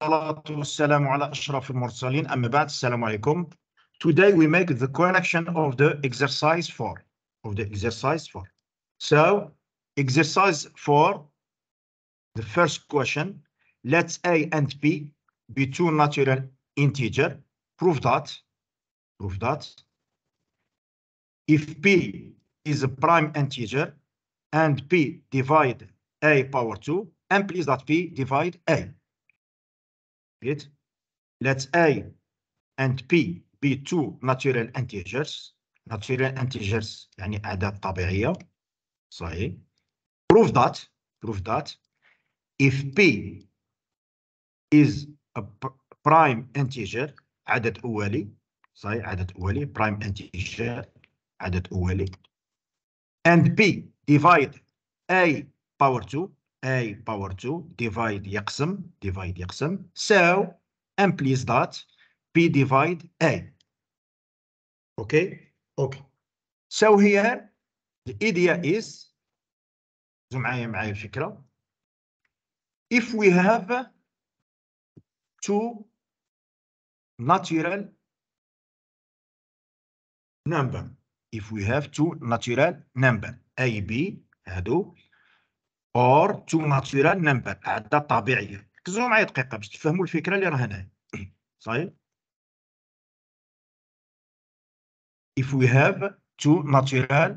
Today we make the correction of the exercise 4, of the exercise 4. So, exercise 4, the first question, let A and B be two natural integer. Prove that, prove that. If P is a prime integer and P divide A power 2, and please that P divide A it. Let's A and P be two natural integers. Natural integers يعني أعداد طبيعية. صحيح. Prove that. Prove that. If P is a prime integer عدد أولي صحيح عدد أولي prime integer عدد أولي and P divide A power 2 a power 2 divide يقسم divide يقسم so please that p divide a okay okay so here the idea is if we have two natural number if we have two natural number a b هادو اور تو ناتشورال نمبر عاده طبيعيه ركزوا معايا دقيقه باش تفهموا الفكره اللي راه هنايا صايب if we have two natural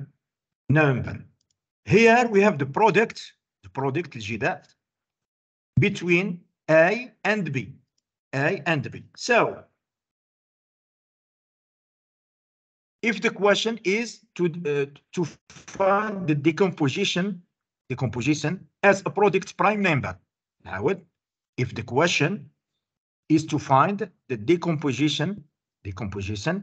number here we have the product the product الجداد between a and b a and b so if the question is to uh, to find the decomposition decomposition as a product prime number Now, if the question is to find the decomposition decomposition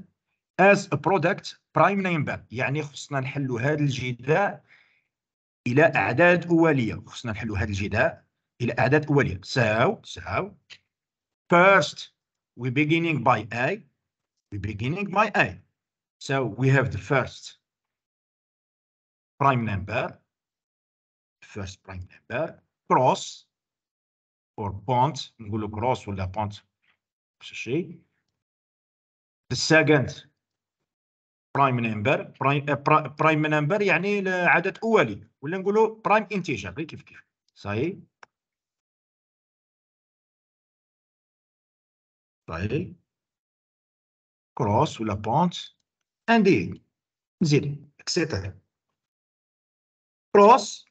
as a product prime number يعني خصنا نحلو هذا الجداء الى اعداد اوليه خصنا نحلو هذا الجداء الى اعداد اوليه so so first we beginning by a we beginning by a so we have the first prime number first prime number cross or point نقولو cross ولا point نفس الشيء the second prime number prime, uh, prime number يعني عدد اولي ولا نقولوا prime integer غير كيف كيف صحيح طيب cross ولا بونت اندي زيد اكسيتر كروس cross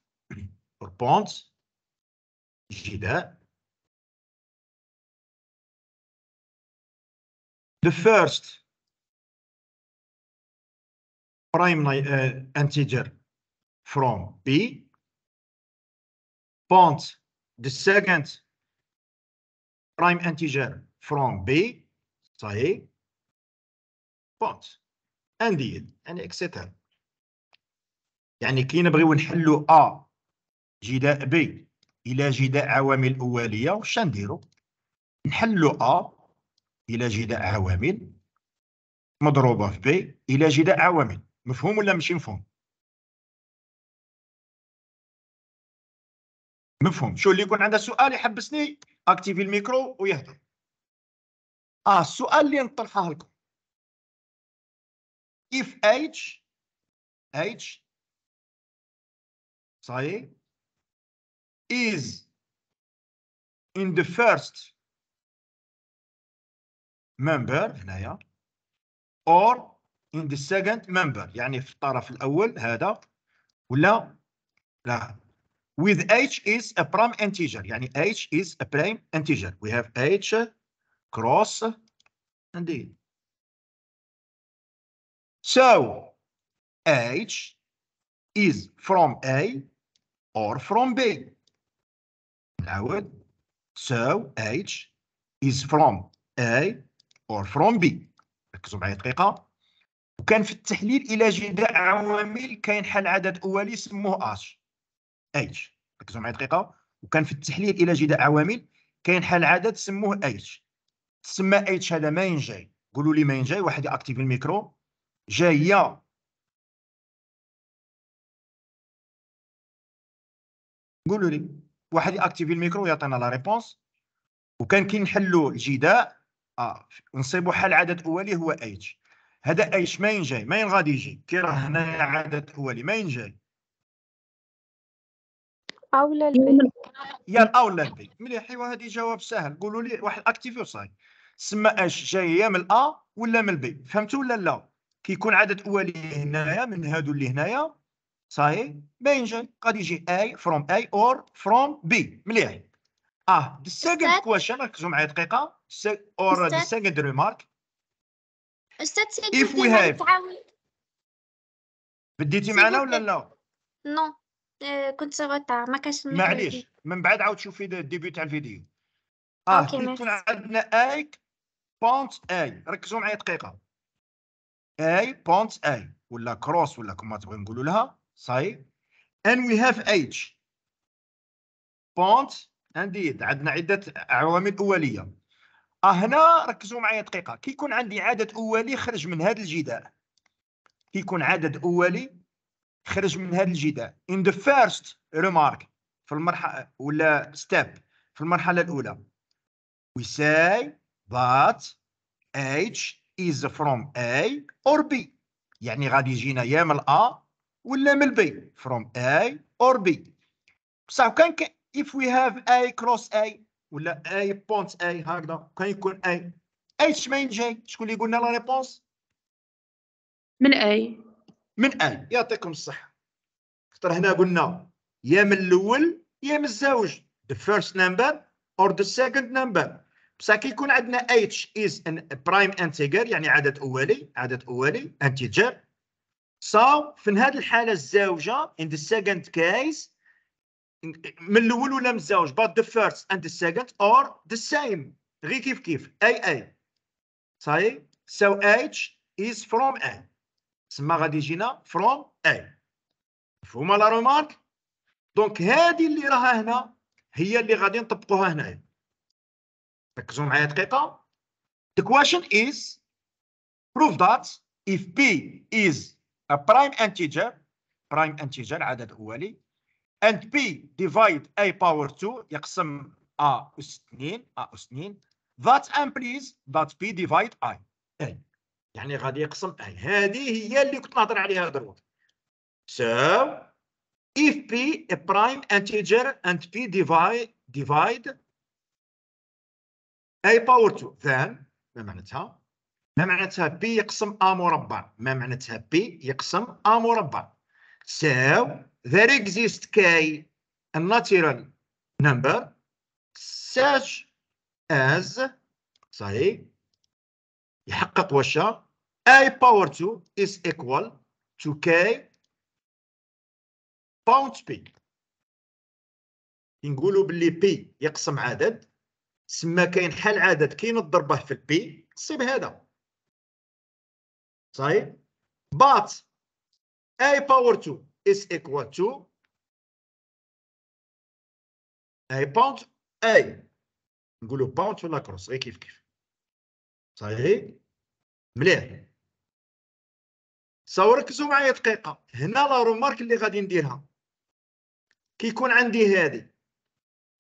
response Jida. The first prime uh, integer from b. Pont, the second prime integer from B. Say pont. And and etc. يعني كي نبغيو نحلوا A جداء بي الى جداء عوامل اوليه واش نديرو نحلو ا الى جداء عوامل مضروبه في بي الى جداء عوامل مفهوم ولا ماشي مفهوم مفهوم شو اللي يكون عنده سؤال يحبسني اكتيفي الميكرو ويهضر اه السؤال اللي نطرحه لكم if h h صحيح is in the first member or in the second member يعني في الطرف الأول هذا ولا لا with h is a prime integer يعني h is a prime integer we have h cross and d so h is from a or from b نعاود so H is from A or from B ركزوا معايا دقيقة وكان في التحليل إلى جداء عوامل كاين حل عدد أولي سموه H H ركزوا معايا دقيقة وكان في التحليل إلى جداء عوامل كاين حل عدد سموه H تسمى H هذا ماين جاي قولوا لي ماين جاي واحد يأكتيف الميكرو جاية قولوا لي واحد ياكتيفي الميكرو ويعطينا لا ريبونس وكان كي نحلوا الجداء اه نصيبوا حل عدد اولي هو اتش هذا اتش ما ينجي ما غادي يجي كي راه هنا عدد اولي ما ينجي اولا البي يا الاولا البي مليح ايوا هذه جواب سهل قولوا لي واحد اكتيفي وصاي سما اش جايه يا من ا ولا من البي فهمتوا ولا لا كيكون عدد اولي هنايا من هادو اللي هنايا صحيح بينجن قد يجي اي فروم اي اور فروم بي مليح اه the second question ركزوا معايا دقيقه or the second remark استاذ سيدي if we have بديتي معنا ولا لا نو euh، كنت صغطة ما كانش معليش من بعد عاود شوفي الديبي تاع الفيديو اه يكون عندنا اي بونت اي ركزوا معايا دقيقه اي بونت اي ولا كروس ولا كما تبغي نقولوا لها صحيح and we have age font indeed عندنا عدة عوامل أولية آه، هنا ركزوا معايا دقيقة كي يكون عندي عدد أولي خرج من هذا الجداء كي يكون عدد أولي خرج من هذا الجداء in the first remark في المرحلة ولا step في المرحلة الأولى we say that H is from A or B يعني غادي يجينا يا من A ولا من البي فروم اي اور بي بصح كان اف وي هاف اي كروس اي ولا اي بونت اي هكذا كان يكون اي اي من جاي شكون اللي قلنا لا ريبونس من اي من اي يعطيكم الصحه خاطر هنا قلنا يا من الاول يا من الزوج the first number or the second number بصح كي يكون عندنا h is ان prime integer يعني عدد اولي عدد اولي integer So في هاد الحالة الزوجة in the second case من الأول ولا من الزوج but the first and the second are the same غير كيف كيف A A صحيح so H is from A تسمى غادي يجينا from A مفهومة لا رومارك دونك هادي اللي راها هنا هي اللي غادي نطبقوها هنايا ركزوا معايا دقيقة the question is prove that if P is برايم انتجر برايم انتجر عدد اولي اند بي ديفايد اي باور 2 يقسم ا اس 2 ا اس 2 ذات امبليز ذات بي ديفايد اي يعني غادي يقسم اي هذه هي اللي كنت نهضر عليها دروك سو اف بي برايم انتجر اند بي ديفايد ديفايد اي باور 2 ذن ما ما معناتها بي يقسم ا مربع ما معناتها بي يقسم ا مربع ساو there exists k a natural number such as صحيح يحقق واش a power 2 is equal to k pound بي نقولوا باللي بي يقسم عدد سما كاين حال عدد كاين الضربه في البي تصيب هذا صحيح but a power 2 is equal to a point a نقولوا point ولا كروس غير إيه، كيف كيف صحيح مليح سوا ركزوا معايا دقيقه هنا لا رومارك اللي غادي نديرها كيكون عندي هذه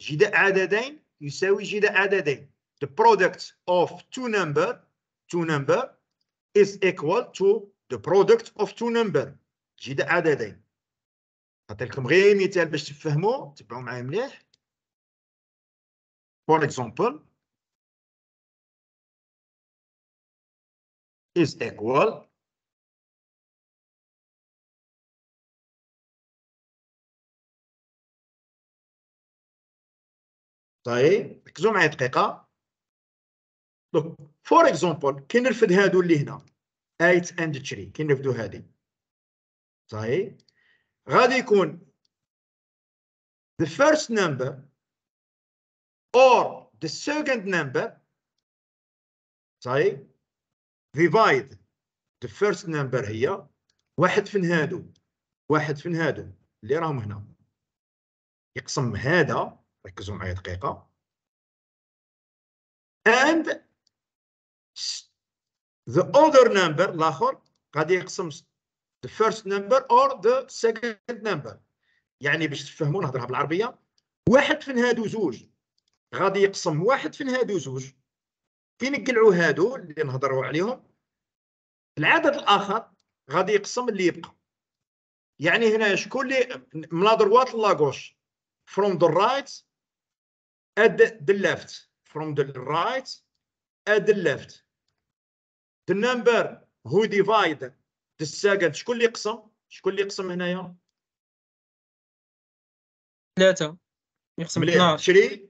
جداء عددين يساوي جداء عددين the product of two number two number is equal to the product of two number جد عددين نعطي لكم غير مثال باش تفهموا تبعوا معايا مليح for example is equal طيب ركزوا معايا دقيقه فور اكزومبل كي نرفد هادو اللي هنا 8 اند 3 كي نرفدو هادي صحيح غادي يكون the first number or the second number صحيح divide the first number هي واحد فين هادو واحد فين هادو اللي راهم هنا يقسم هذا ركزوا معايا دقيقه and the other number الاخر غادي يقسم the first number or the second number يعني باش تفهموا نهضرها بالعربيه واحد فين هادو زوج غادي يقسم واحد فين هادو زوج فين نقلعوا هادو اللي نهضروا عليهم العدد الاخر غادي يقسم اللي يبقى يعني هنا شكون اللي من لا دروات لاغوش from the right at the left from the right at the left the number who divide the second شكون اللي يقسم شكون اللي يقسم هنايا ثلاثة يقسم 12 شري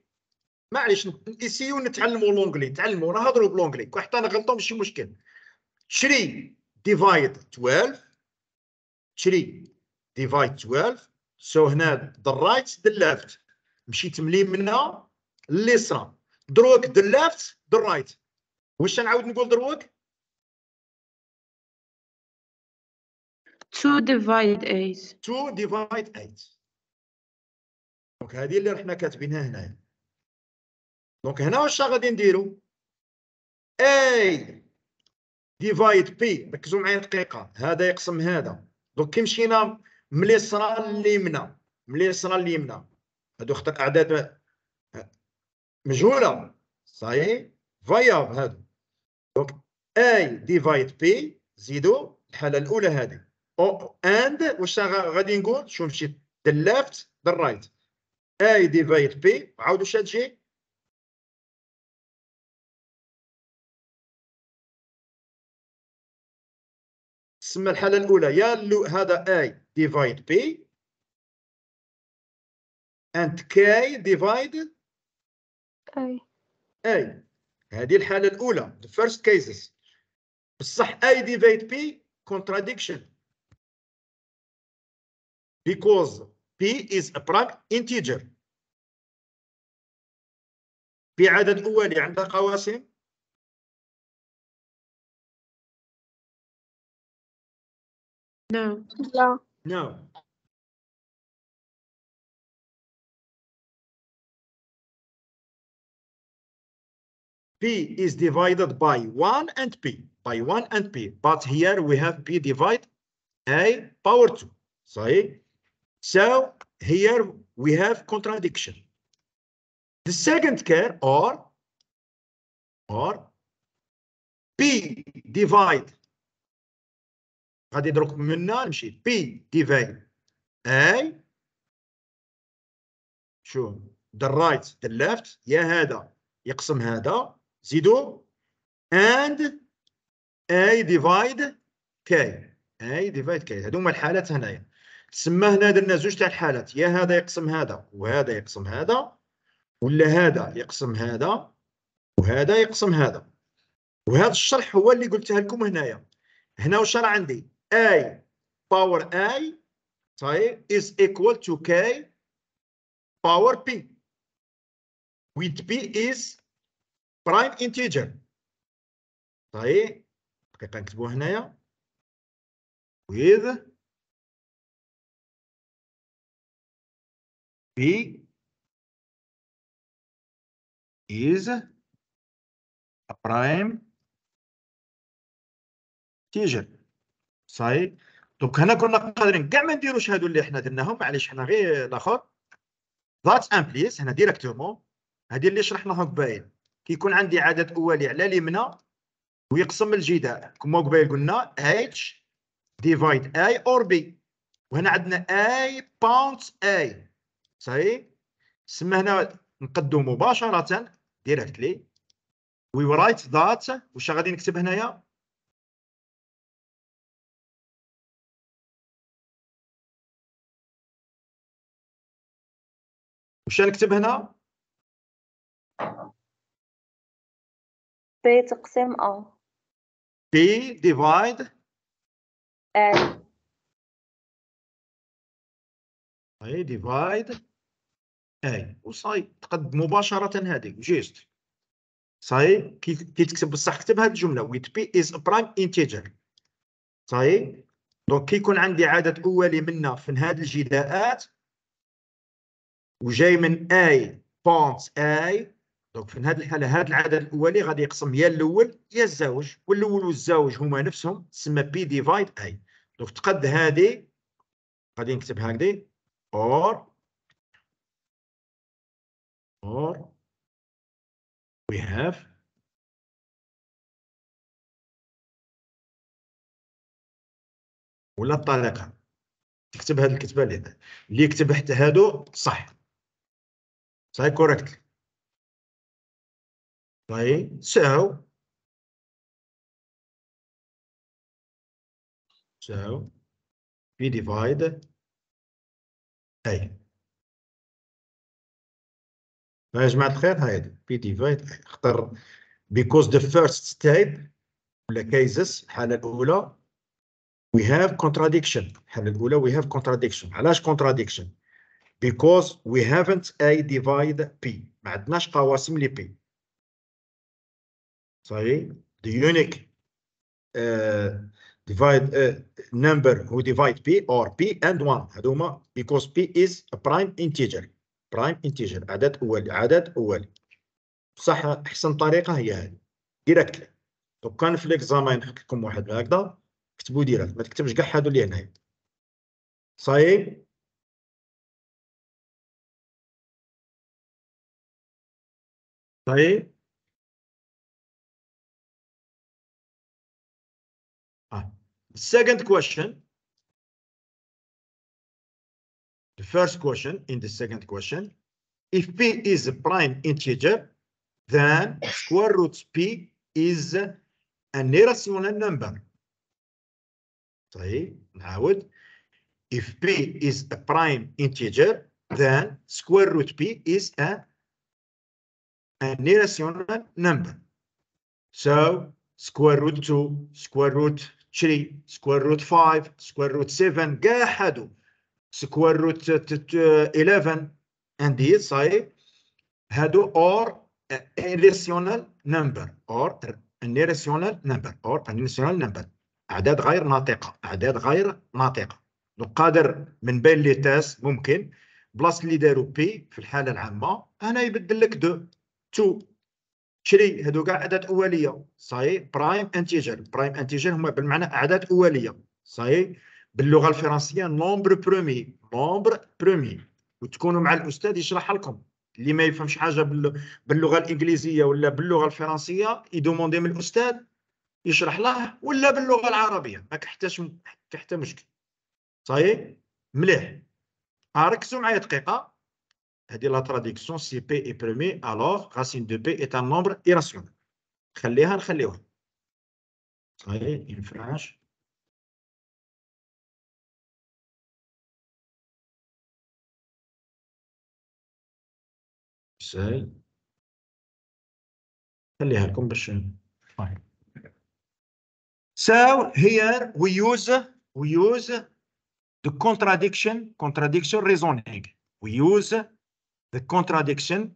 معليش نسيو نتعلموا لونجلي نتعلموا هضروا بلونجلي حتى غلطوا ماشي مشكل شري ديفايد 12 شري ديفايد 12 سو so هنا ذا رايت ذا ليفت مشيت مليم منها لليسرى دروك ذا ليفت ذا رايت واش نعاود نقول دروك 2 ديفايد 8 2 ديفايد 8 دونك هذه اللي رحنا كاتبينها هنايا دونك هنا واش غادي نديرو اي ديفايد بي ركزوا معايا دقيقه هذا يقسم هذا دونك كي مشينا من اليسرى لليمنى من اليسرى لليمنى هادو خطر اعداد مجهوله صاي فاياب هادو دونك اي ديفايد بي زيدوا الحاله الاولى هذه اند واش غادي نقول شو نمشي ذا ليفت ذا رايت اي ديفايد بي عاودوا واش هادشي تسمى الحاله الاولى يا لو هذا اي ديفايد بي اند كي ديفايد اي اي هذه الحاله الاولى the first cases بصح اي ديفايد بي contradiction because P is a prime integer عدد أولي عندها قواسم No. No. No. P is divided by 1 and P, by 1 and P. But here we have P divide A power 2. Say So here we have contradiction. The second care or or P divide غادي دروك منا نمشي P divide A شو the right the left يا هذا يقسم هذا زيدو and A divide K A divide K هادو هما الحالات هنايا تسمى هنا درنا زوج تاع الحالات يا هذا يقسم هذا وهذا يقسم هذا ولا هذا يقسم هذا وهذا يقسم هذا وهذا الشرح هو اللي قلته لكم هنايا هنا واش راه عندي اي باور اي طيب از ايكوال تو كي باور بي ويت بي از برايم انتجر طيب دقيقه نكتبوها هنايا with B is a prime integer صحيح دونك هنا كنا قادرين كاع ما نديروش هادو اللي حنا درناهم معليش حنا غير الاخر ذات امبليس هنا ديريكتومون هادي اللي شرحناها قبايل كيكون عندي عدد اولي على اليمنى ويقسم الجداء كما قبيل قلنا H ديفايد A اور B وهنا عندنا A باونس A صحيح سما هنا نقدو مباشره ديريكتلي وي رايت ذات واش غادي نكتب هنايا واش نكتب هنا بي تقسيم ا بي ديفايد ال اي طيب، ديفايد اي وصاي تقد مباشره هذيك جيست صاي كي تكتب بصح كتب هذه الجمله ويت بي از برايم انتجر صاي دونك كي يكون عندي عدد اولي منا في هذه الجداءات وجاي من اي بونت اي دونك في هذه الحاله هذا العدد الاولي غادي يقسم يا الاول يا الزوج والاول والزوج هما نفسهم تسمى بي ديفايد اي دونك تقد هذه غادي نكتب هكذا or or we have ولا الطريقه تكتب هذه الكتبه اللي اللي يكتب حتى هادو صح صحيح كوريكت طيب so so we divide اي يا جماعه الخير هايد بي ديفايد خطر because the first type ولا cases الحاله الاولى we have contradiction الحاله الاولى we have contradiction علاش contradiction because we haven't a divide p ما عندناش قواسم ل p صحيح the unique uh, ديفايد نمبر هو ديفايد بي اور بي اند 1 هما بيكوز بي از برايم انتجر برايم انتجر عدد اولي عدد اولي بصح احسن طريقه هي هذه ديريكتلي دونك كان في ليكزامين نحط لكم واحد هكذا كتبوا ديريكت ما تكتبش كاع هادو اللي هنايا صايب طيب Second question. The first question in the second question. If p is a prime integer, then square root p is an irrational number. now نعود. If p is a prime integer, then square root p is a an irrational number. So square root 2, square root 3 سكوير روت 5 سكوير روت 7 كاع حادو سكوير روت 11 عندي صاي هادو اور irrational نمبر اور an نمبر اور or نمبر اعداد غير ناطقه اعداد غير ناطقه دونك قادر من بين لي تاس ممكن بلاص اللي داروا بي في الحاله العامه انا يبدل لك دو 2 تشري كاع اعداد اوليه صاي برايم انتيجر برايم انتيجر هما بالمعنى اعداد اوليه صاي باللغه الفرنسيه نومبر برومي نومبر برومي وتكونوا مع الاستاذ يشرح لكم اللي ما يفهمش حاجه باللغه الانجليزيه ولا باللغه الفرنسيه يدوموندي من الاستاذ يشرح له ولا باللغه العربيه ما كحتاش حتى مشكل صاي مليح ركزوا معايا دقيقه هذه لا تراديكسيون سي بي اي برومي الوغ راسين دو بي un ان نومبر ايراسيونال خليها So here we use we use the contradiction contradiction reasoning. We use the contradiction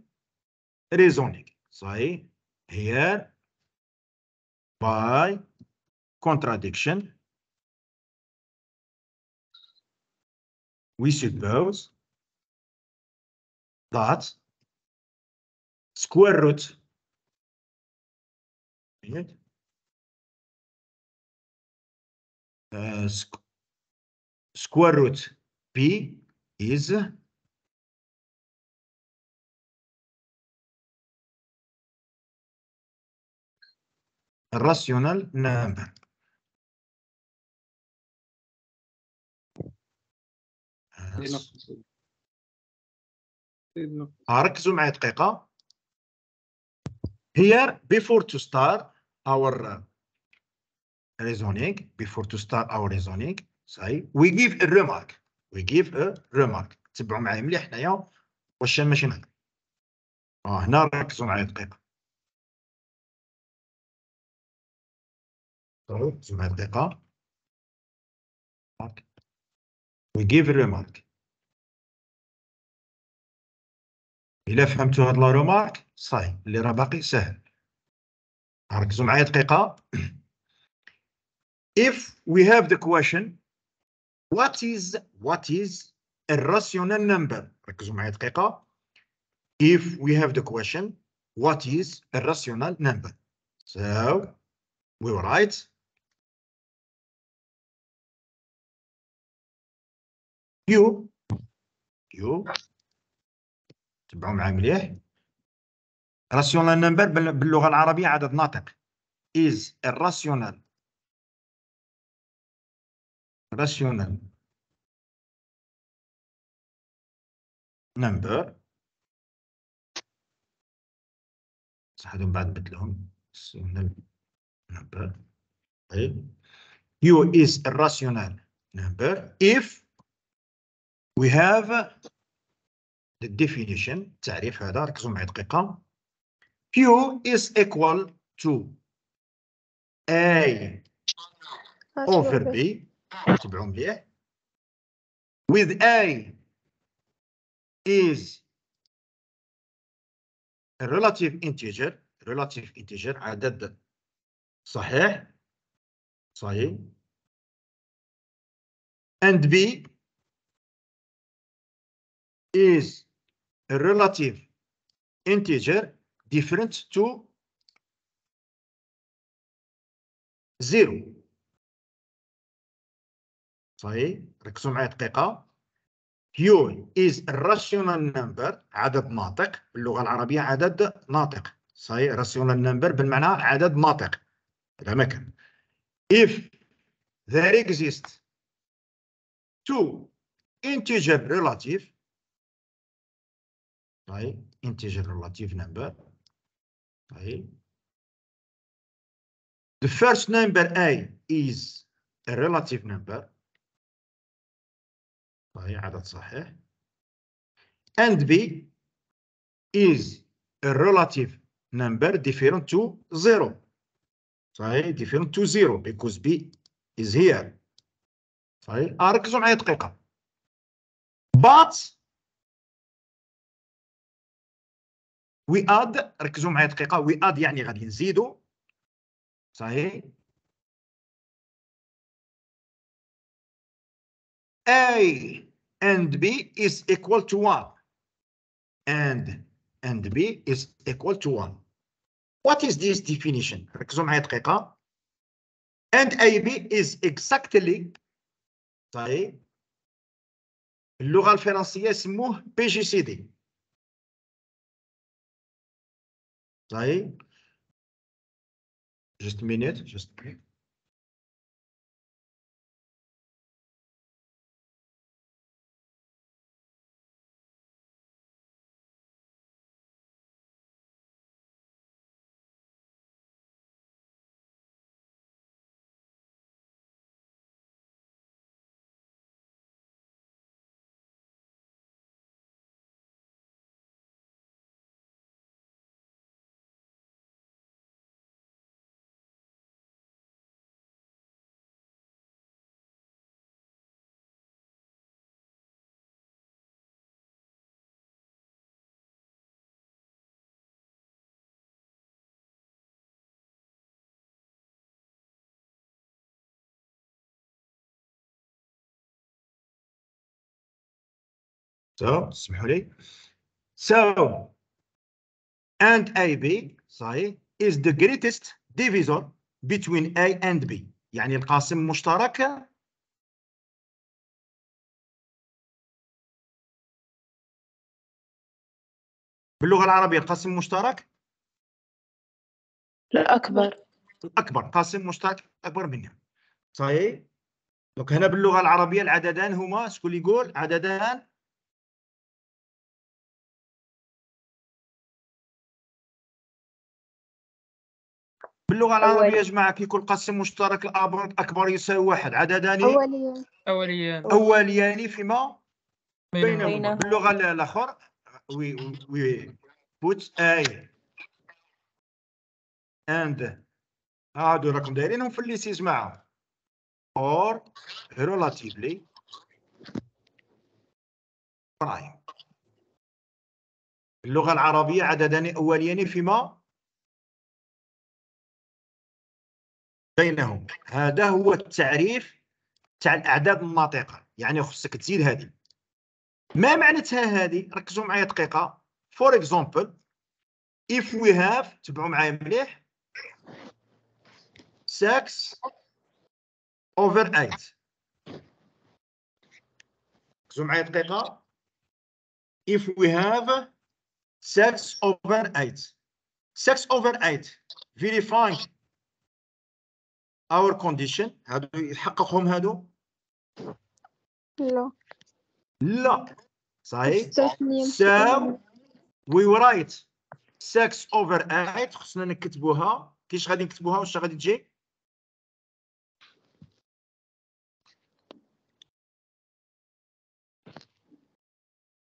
reasoning. صحيح here by contradiction we suppose that square root uh, squ square root p is الراسيونال نمبر ركزوا معي دقيقة. Here before to start our reasoning, before to start our reasoning, say we give a remark. We give a remark. تبعوا معي مليح هنايا واش ماشي معنا اه هنا ركزوا معي دقيقة. تروح اسمها الثقة ويجيف الريمارك إلا فهمتوا هاد لا رومارك صاي اللي راه باقي سهل ركزوا معايا دقيقة If we have the question what is what is a rational number ركزوا معايا دقيقة If we have the question what is a rational number So we write كيو كيو تبعوا معايا مليح راسيونال نمبر باللغه العربيه عدد ناطق is الراسيونال rational number صح هذو من بعد بدلهم rational number طيب u is الراسيونال number if We have uh, the definition التعريف هذا ركزوا معي دقيقة Q is equal to A over B تبعوا مليح with A is a relative integer relative integer عدد صحيح صحيح and B is a relative integer different to zero صحيح ركزوا معايا دقيقة هيول is a rational number عدد ناطق باللغة العربية عدد ناطق صحيح rational number بالمعنى عدد ناطق هذا ما كان if there exists two integer relative طيب integer relative number طيب the first number a is a relative number طيب عدد صحيح and b is a relative number different to zero طيب different to zero because b is here طيب اركزوا معايا دقيقه but وي اد ركزوا معايا دقيقه وي اد يعني غادي نزيدوا صحيح A and B is equal to 1. And and B is equal to 1. What is this definition? ركزوا معايا دقيقة. And AB is exactly صحيح اللغة الفرنسية يسموه PGCD. Sorry. Just a minute. Just. A minute. So, تسمحوا لي. So, and AB, صحيح, is the greatest divisor between A and B. يعني القاسم المشترك باللغة العربية القاسم المشترك الأكبر الأكبر قاسم مشترك أكبر منها صحيح؟ دونك هنا باللغة العربية العددان هما شكون اللي يقول عددان باللغه العربيه يا جماعه كيكون قسم مشترك الابرد اكبر يساوي واحد عددان اوليان اوليان اوليان فيما بينهما باللغه الاخر وي وي بوت اي اند هادو راكم دايرينهم في الليسي يا اور ريلاتيفلي برايم اللغه العربيه عددان اوليان فيما بينهم هذا هو التعريف تاع الاعداد الناطقه يعني خصك تزيد هذه ما معناتها هذه ركزوا معايا دقيقه فور اكزومبل اف وي هاف تبعوا معايا مليح ساكس اوفر 8 ركزوا معايا دقيقه if we have ساكس over 8 ساكس over 8 verifying our condition هادو يحققهم هادو لا لا صحيح ساو وي رايت 6 اوفر 8 خصنا نكتبوها كيش غادي نكتبوها واش غادي تجي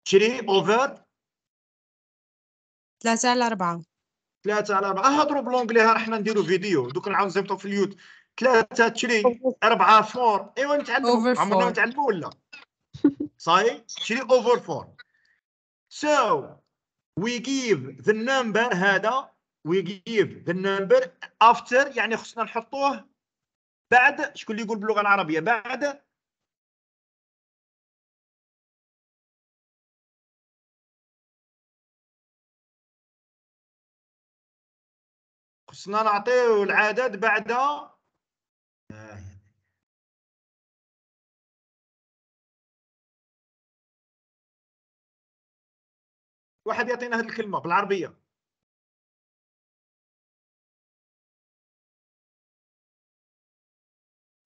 شري اوفر 3 على 4 3 على 4 آه، هضروا بلونجلي ها حنا نديرو فيديو دوك نعاود نزبطو في اليوت ثلاثه تشري اربعه فور ايوا نتعلموا عمرنا ما نتعلموا ولا صاي تشري اوفر فور سو وي جيف ذا نمبر هذا وي جيف ذا نمبر افتر يعني خصنا نحطوه بعد شكون اللي يقول باللغه العربيه بعد خصنا نعطيو العدد بعد آه، واحد يعطينا هذه الكلمة بالعربية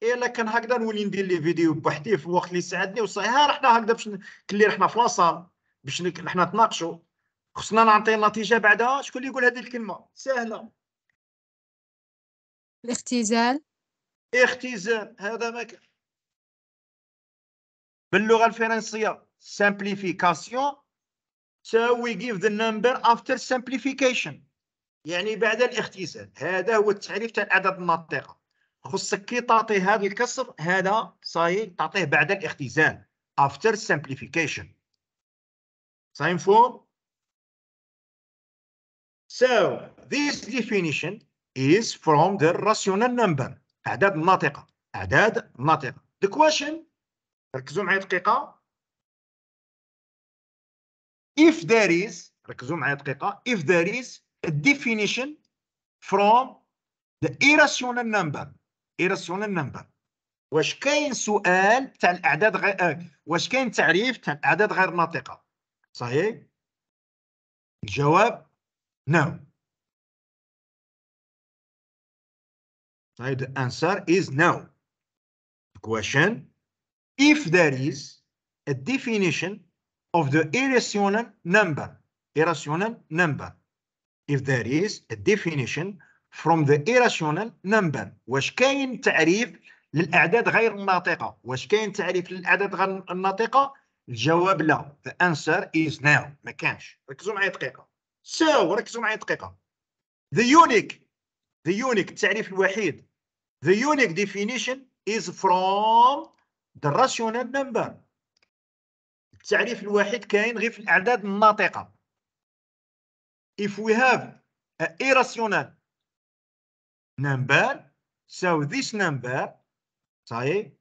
الا كان هكذا نولي ندير لي فيديو بوحدي في الوقت اللي يساعدني وصحيح رحنا هكذا باش كلي رحنا في لاصال باش نحنا نتناقشوا خصنا نعطي النتيجه بعدها شكون اللي يقول هذه الكلمه سهله الاختزال اختزال هذا ما كان باللغه الفرنسيه simplification تساوي give the number after simplification يعني بعد الاختزال هذا هو التعريف تاع العدد الناطقه خصك كي تعطي هذا الكسر هذا صاي تعطيه بعد الاختزال after simplification سايم فور So this definition is from the rational number اعداد ناطقة اعداد ناطقة the question ركزوا معايا دقيقه if there is ركزوا معايا دقيقه if there is a definition from the irrational number irrational number واش كاين سؤال تاع الاعداد غير آه، واش كاين تعريف تاع الاعداد غير ناطقة صحيح الجواب نعم no. right? The answer is no. The question, if there is a definition of the irrational number, irrational number. If there is a definition from the irrational number, واش كاين تعريف للأعداد غير الناطقة؟ واش كاين تعريف للأعداد غير الناطقة؟ الجواب لا. The answer is no. ما كانش. ركزوا معي دقيقة. So ركزوا معي دقيقة. The unique The unique التعريف الوحيد The unique definition is from the rational number التعريف الوحيد كاين غير في الأعداد الناطقة If we have an irrational number so this number say,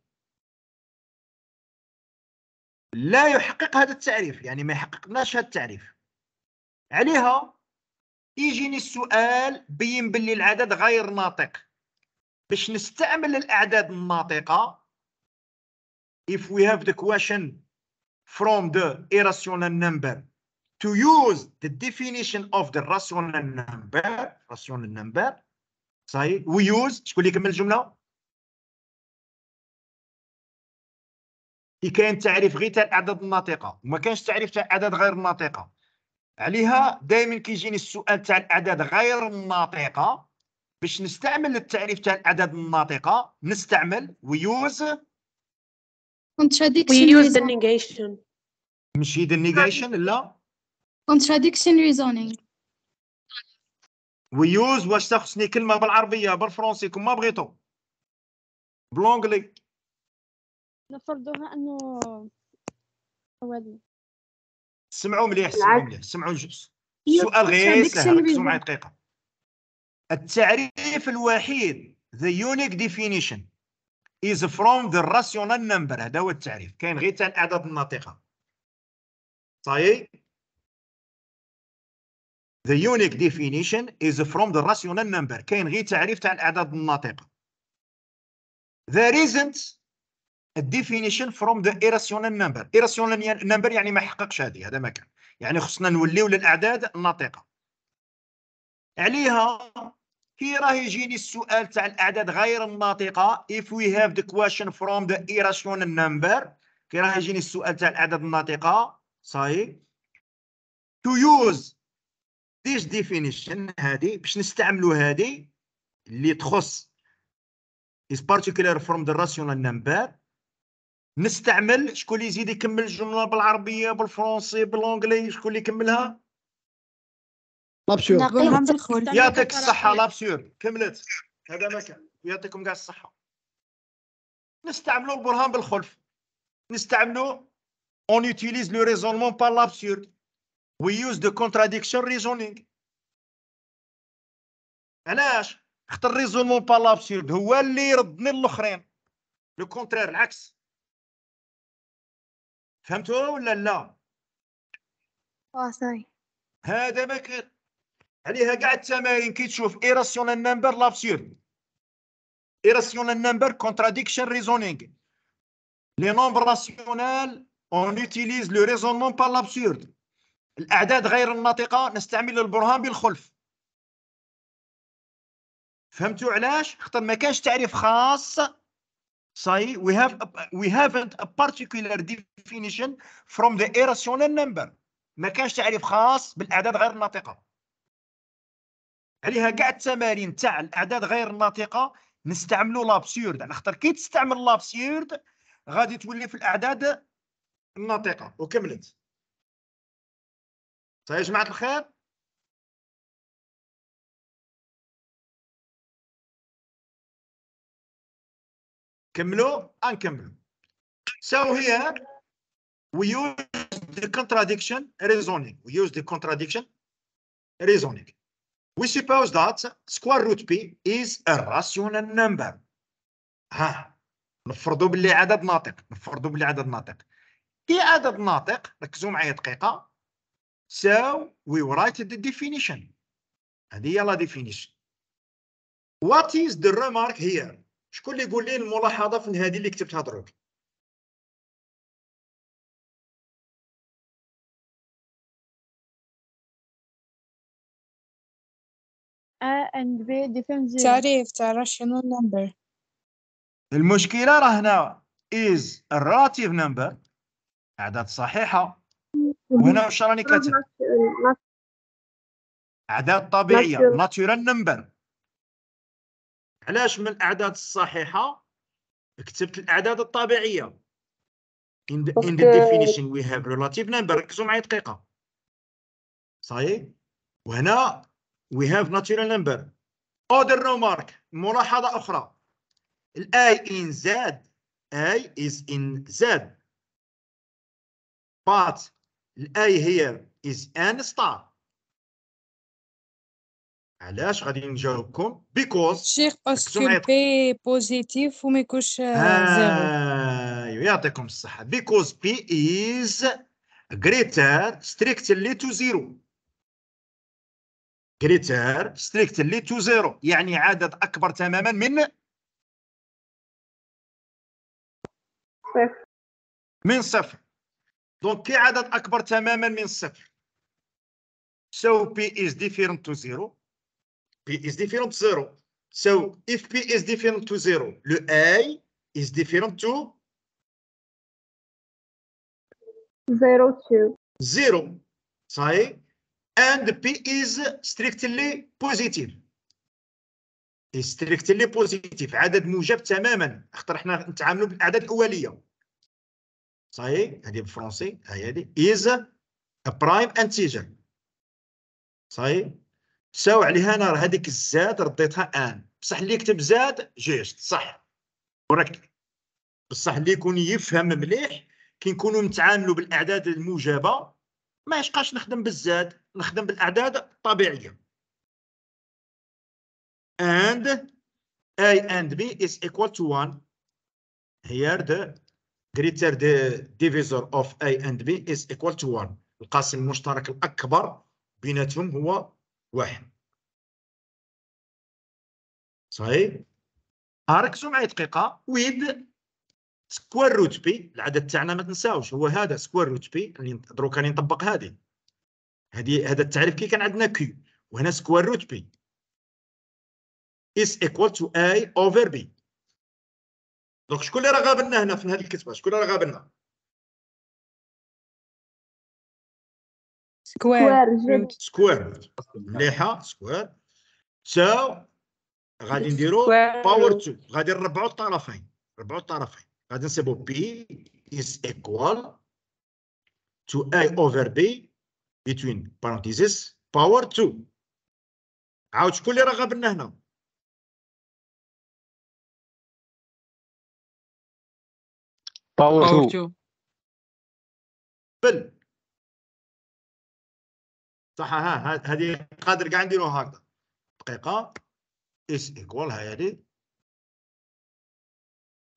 لا يحقق هذا التعريف يعني ما يحققناش هذا التعريف عليها يجيني السؤال بين باللي العدد غير ناطق باش نستعمل الاعداد الناطقه if we have the question from the irrational number to use the definition of the rational number rational number صحيح we use شكون اللي كمل الجمله كاين تعريف غير تاع الاعداد الناطقه وما كانش تعريف تاع الاعداد غير الناطقه عليها دائما كيجيني السؤال تاع الاعداد غير الناطقه باش نستعمل التعريف تاع الاعداد الناطقه نستعمل ويوز contradiction ويوز ذا ماشي ذا negation لا contradiction reasoning ويوز واش تخصني كلمه بالعربيه بالفرنسي كما بغيتو بلونغلي نفرضوها انه سمعوا مليح سمعوا مليح سمعوا إيه، سؤال غير سهل ركزوا معي دقيقه التعريف الوحيد the unique definition is from the rational number هذا هو التعريف كاين غير تاع الاعداد الناطقه صحيح the unique definition is from the rational number كاين غير تعريف تاع الاعداد الناطقه there isn't الديفينيشن فروم ذا ايراسيونال نمبر ايراسيونال نمبر يعني ما حققش هذه هذا ما كان يعني خصنا نوليو للاعداد الناطقه عليها كي راه يجيني السؤال تاع الاعداد غير الناطقه if we have the question from the irrational number كي راه يجيني السؤال تاع الاعداد الناطقه صاي to use this definition هذه باش نستعملوا هذه اللي تخص is particular from the rational number نستعمل شكون اللي يزيد يكمل الجمله بالعربيه بالفرنسي بالانجلي شكون اللي يكملها لابسيور يعطيك الصحه لابسيور كملت هذا ما كان يعطيكم كاع الصحه نستعملوا البرهان بالخلف نستعملوا اون يوتيليز لو ريزونمون بار لابسيور وي يوز دو contradiction ريزونينغ علاش خاطر ريزونمون بار لابسيور هو اللي يردني الاخرين لو كونترير العكس فهمتوا ولا لا؟ آه، واصاي هذا ما كان عليها كاع التمارين كي تشوف ايراسيونال نمبر لابسيرد ايراسيونال نمبر كونتراديكشن ريزونينغ لي نومبر راسيونال اون يوتيليز لو ريزونمون بار لابسيرد الاعداد غير الناطقه نستعمل البرهان بالخلف فهمتوا علاش خاطر ما كانش تعريف خاص say we have we haven't a particular definition from the irrational number ما كانش تعريف خاص بالاعداد غير الناطقه عليها كاع التمارين تاع الاعداد غير الناطقه نستعملوا لابسيرد على خاطر كي تستعمل لابسيرد غادي تولي في الاعداد الناطقه وكملت صحيح يا جماعه الخير كملوا انكملوا so here we use the contradiction reasoning we use the contradiction reasoning we suppose that square root p is a rational number ها نفرضوا باللي عدد ناطق نفرضوا باللي عدد ناطق كي عدد ناطق ركزوا معايا دقيقه so we write the definition هذه هي لا definition what is the remark here شكون اللي يقول لي الملاحظه في هذه اللي كتبتها دروك and B تعريف rational number المشكلة راه هنا is a relative number أعداد صحيحة وهنا واش راني كاتب أعداد طبيعية natural number علاش من الاعداد الصحيحه كتبت الاعداد الطبيعيه in the, in the definition we have relative number ركزوا معايا دقيقه صاي وهنا we have natural number other remark ملاحظه اخرى الاي in زاد اي is in زاد but الاي here is ان ستار علاش غادي نجاوبكم بيكوز شيخ باسكو بي بوزيتيف وما يكونش زيرو يعطيكم الصحه بيكوز بي از greater ستريكتلي تو زيرو greater ستريكتلي تو زيرو يعني عدد اكبر تماما من صفر من صفر دونك كي عدد اكبر تماما من صفر so p is different to زيرو P is different to 0. So if P is different to 0, le I is different to 0, to. 0. صحيح. And P is strictly positive. Is strictly positive. عدد موجب تماما. خاطر حنا نتعاملوا بالاعداد الاوليه. صحيح؟ هذه بالفرنسي. هي هذه. Is a prime integer. صحيح؟ ساو عليها انا راه هذيك الزاد رديتها ان بصح اللي كتب زاد جيست صح وراك بصح اللي يكون يفهم مليح كي نكونوا نتعاملوا بالاعداد الموجبه ما يشقاش نخدم بالزاد نخدم بالاعداد الطبيعيه and a and b is equal to 1 here the greater the divisor of a and b is equal to 1 القاسم المشترك الاكبر بيناتهم هو واحد صحيح أركزوا معي دقيقه ويد سكوير روت بي العدد تاعنا ما تنساوش هو هذا سكوير روت بي دروك راني نطبق هذه هذه هذا التعريف كي كان عندنا كيو وهنا سكوير روت بي is equal to a over b دونك شكون اللي راه غابلنا هنا في هذه الكتبه شكون اللي راه غابلنا سكوير سكوير مليحه سكوير تساو غادي نديرو باور 2 غادي نربعو الطرفين نربعو الطرفين غادي نسيبو بي is equal to a over b between parentheses power 2 عاود شكون اللي راه غابنا هنا باور 2 بل صح ها هذه قادر كاع نديروها هكذا دقيقه اس ايكوال هادي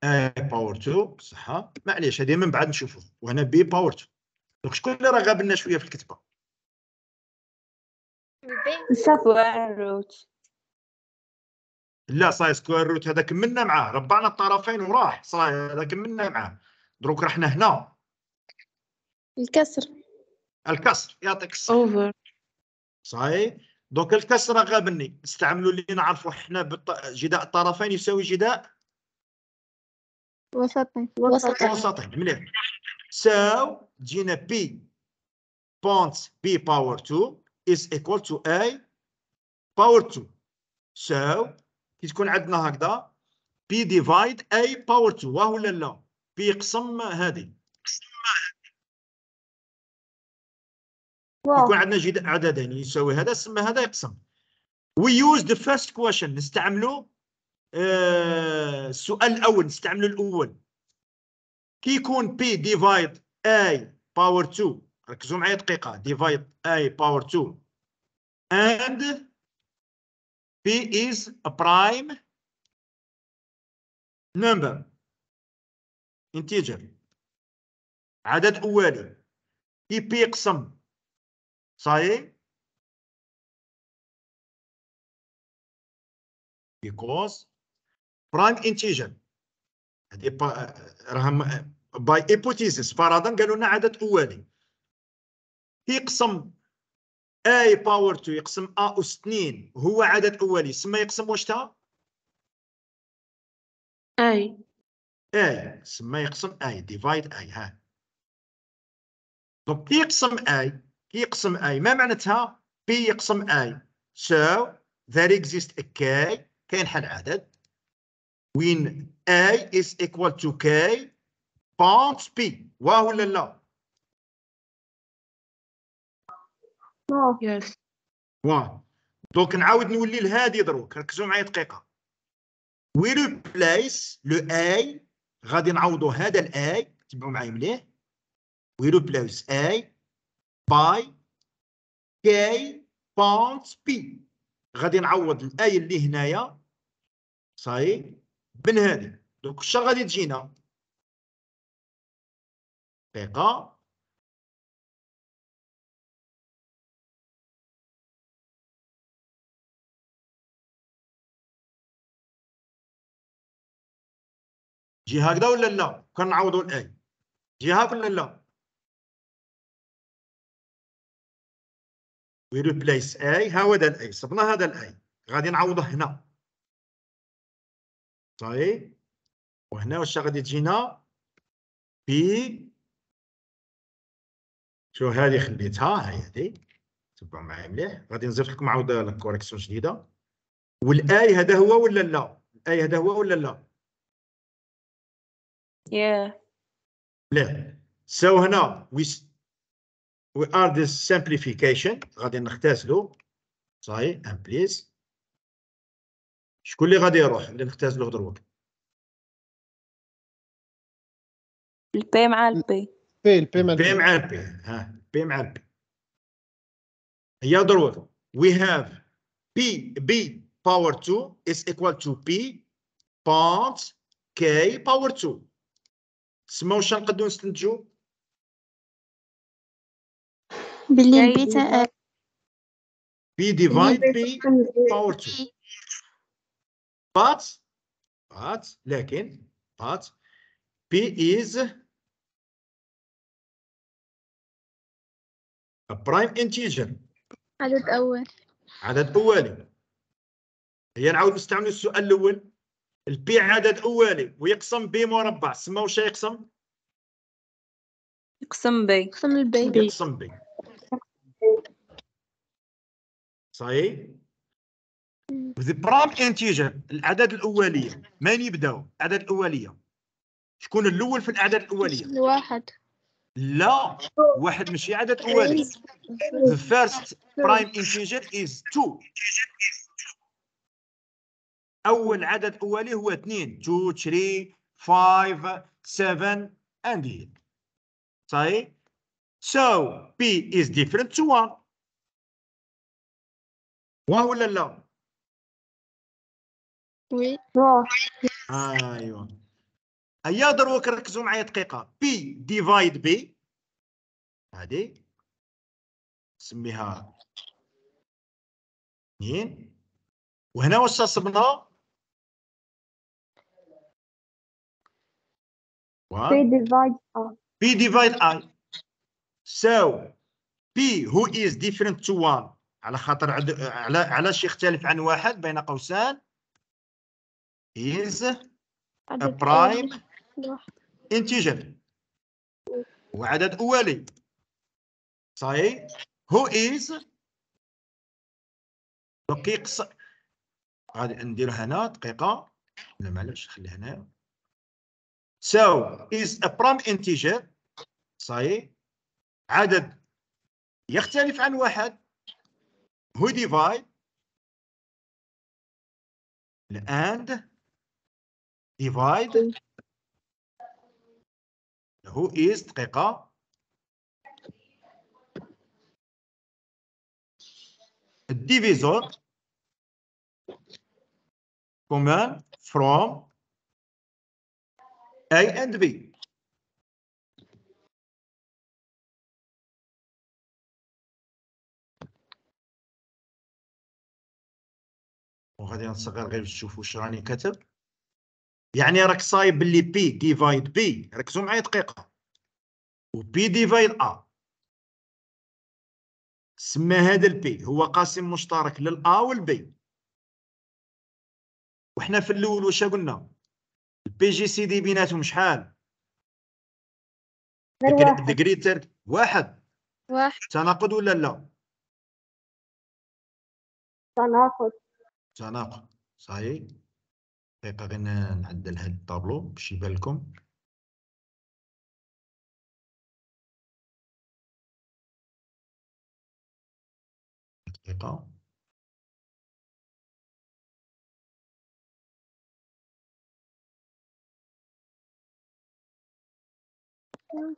اي باور 2 صح معليش هذه من بعد نشوفو وهنا بي باور 2 دونك شكون اللي راه غاب لنا شويه في الكتبه سكوير روت لا صاي سكوير روت هذا كملنا معاه ربعنا الطرفين وراح صاي هذا كملنا معاه دروك رحنا هنا الكسر الكسر يعطيك الصحه اوفر صحيح دونك الكسره غابني استعملوا اللي نعرفوا حنا جداء الطرفين يساوي جداء وسطين وسطين وسطين مليح ساو تجينا بي بونت بي باور 2 is equal to a باور 2 ساو كي تكون عندنا هكذا بي ديفايد a باور 2 واه ولا لا بي يقسم هذه يكون عندنا عددين يساوي هذا سما هذا يقسم وي يوز ذا فيرست كويشن نستعملوا السؤال الاول نستعملوا الاول كي يكون بي ديفايد اي باور 2 ركزوا معايا دقيقه ديفايد اي باور 2 اند بي از برايم نمبر انتجر عدد اولي كي بي يقسم صحيح because prime integer هذه باي ايبوتيزيس فرضا قالوا لنا عدد اولي يقسم اي باور 2 يقسم ا اس 2 هو عدد اولي سما يقسم واش تا اي اي سما يقسم اي ديفايد اي ها دونك يقسم اي كي يقسم اي ما معناتها بي يقسم اي so there exists a k كاين حال عدد when a is equal to k بونت p واه ولا لا واه واه دونك نعاود نولي لهادي دروك ركزوا معايا دقيقه وي ريبليس لو اي غادي نعوضوا هذا الاي تبعوا معايا مليح وي ريبليس اي باي كي بونت بي غادي نعوض الاي اللي هنايا صاي من هذه دونك شحال غادي تجينا دقيقه جي هكذا ولا لا كنعوضوا الاي جي هاك ولا لا وي ريبليس اي ها هو هذا الاي صبنا هذا الاي غادي نعوضه هنا صاي طيب. وهنا واش غادي تجينا بي شو هذه خليتها هي هذه تبعوا معايا مليح غادي نزيد لكم عاود كوريكسيون جديده والاي هذا هو ولا لا الاي هذا هو ولا لا ياه yeah. لا سو هنا وي we are this simplification غادي نختزلو صاي please شكون اللي غادي يروح اللي نختزلو دروك البي مع البي البي مع البي مع البي ها بي مع البي هي دروك we have p b power 2 is equal to p pounds k power 2 تسمى واش نقدروا نستنتجوا بالليل بيتا B divide B power 2 but but لكن but B is a prime integer عدد أول عدد أولي هي نعاود نستعملوا السؤال الأول البي عدد أولي ويقسم بي مربع سماو واش يقسم يقسم بي يقسم البي يقسم بي صحيح ذا برام انتيجر الاعداد الاوليه من يبداو الاعداد الاوليه شكون الاول في الاعداد الاوليه الواحد لا واحد ماشي عدد اولي ذا فيرست برايم انتيجر از 2 اول عدد اولي هو 2 2 3 5 7 and 8 صحيح سو بي از ديفرنت تو 1 واه ولا لا وي واه أيوة. ايوا هيا دروك ركزوا معايا دقيقه بي ديفايد بي هادي نسميها اثنين وهنا واش صبنا؟ بي ديفايد اي بي ديفايد اي سو بي هو از ديفرنت تو 1 على خاطر على علاش يختلف عن واحد بين قوسين is prime integer وعدد أولي صحيح هو is دقيق غادي ندير هنا دقيقة لا معلش خلي هنا so is a prime integer صحيح عدد يختلف عن واحد who divide hmm. and divide who is the divisor command from A and B وغادي نصغر غير تشوفوا واش راني كاتب يعني راك صايب باللي بي ديفايد بي ركزوا معايا دقيقه وبي ديفايد ا سمى هذا البي هو قاسم مشترك للأ والبي وحنا في الاول واش قلنا البي جي سي دي بيناتهم شحال واحد واحد تناقض ولا لا تناقض تناقض صحيح دقيقه غير نعدل هاد الطابلو باش يبان لكم دقيقه Thank you.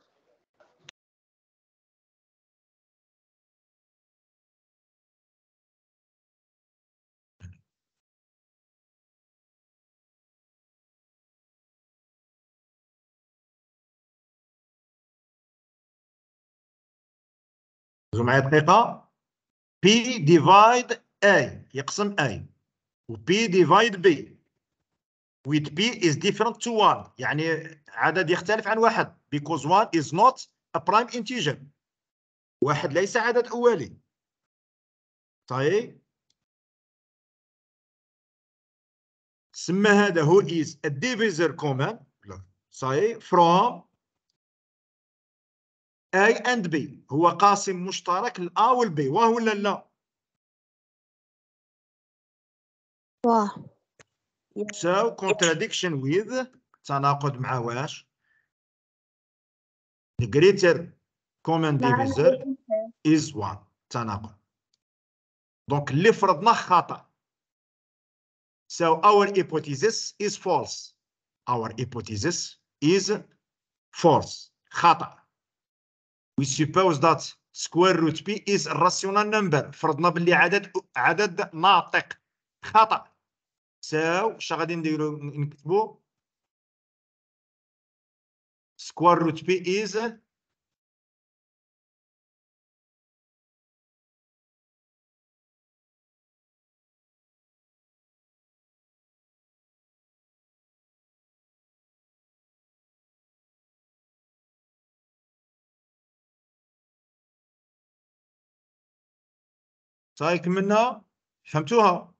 زو معايا دقيقه بي ديفايد اي يقسم اي و بي ديفايد بي with p is different to 1 يعني عدد يختلف عن واحد because 1 is not a prime integer واحد ليس عدد أولي طيب سمى هذا هو is a divisor common صحيح طيب. from A and B هو قاسم مشترك وال B واه ولا لا واه so contradiction with تناقض مع واش the greater common divisor is one تناقض دونك اللي فرضنا خطأ so our hypothesis is false our hypothesis is false خطأ we suppose that square root p is a rational number فرضنا باللي عدد عدد ناطق خطا ساو so, شا غادي نديرو نكتبو square root p is سايك منها فهمتوها